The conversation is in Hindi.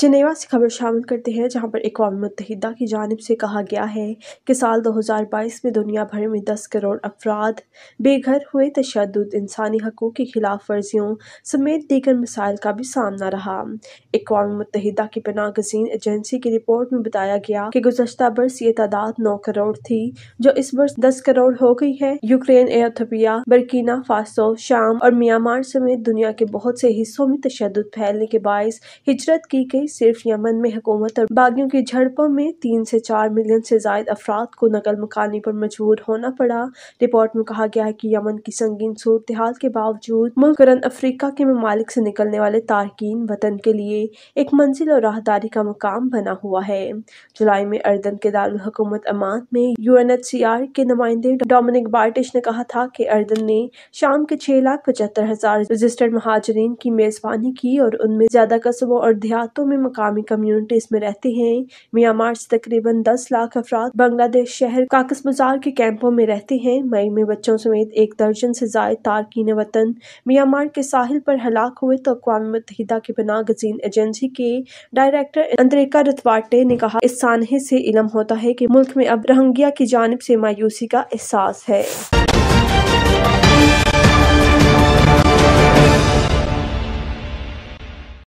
जनेवा से खबर शामिल करते हैं जहां पर अकवा मतहदा की जानब से कहा गया है कि साल 2022 में दुनिया भर में 10 करोड़ अफराद बेघर हुए तशद इंसानी हकूक़ की खिलाफ वर्जियों समेत दीगर मसाइल का भी सामना रहा अकवा मतहदा की पना गजीन एजेंसी की रिपोर्ट में बताया गया कि गुजशत बरस ये तादाद नौ करोड़ थी जो इस वर्ष दस करोड़ हो गई है यूक्रेन एथोपिया बर्किना फासो शाम और म्यांमार समेत दुनिया के बहुत से हिस्सों में तशद फैलने के बायस हिजरत की गई कार्रवाई सिर्फ यमन में हुकूमत और बागियों की झड़पों में तीन से चार मिलियन से जायद अफराद को नकल मकानी पर मजबूर होना पड़ा रिपोर्ट में कहा गया है कि यमन की संगीन सूरत हाल के बावजूद मुल्करन अफ्रीका के ममालिक से निकलने वाले तारकिन वतन के लिए एक मंजिल और राहदारी का मकाम बना हुआ है जुलाई में अर्दन के दारकूमत अमान में U N H C R के नुमाइंदे डोमिनिक बार्टिश ने कहा था कि अर्दन ने शाम के छह लाख पचहत्तर हजार रजिस्टर्ड महाजरीन की मेजबानी की और उनमें ज्यादा कस्बों और देहातों में में मकामी कम्युनिटीज़ में रहते हैं म्यांमार मार्च तकरीबन दस लाख अफराद बांग्लादेश शहर काकस बाजार के कैंपों में रहते हैं मई में बच्चों समेत एक दर्जन से जायद तारकिन वतन म्यांमार के साहिल पर हलाक हुए तो अकवा मुतहदा की पना गजीन एजेंसी के डायरेक्टर अंतरिका रतवाटे ने कहा इस सानहे से इलम होता है कि मुल्क में अब रंगिया की जानब से मायूसी का एहसास है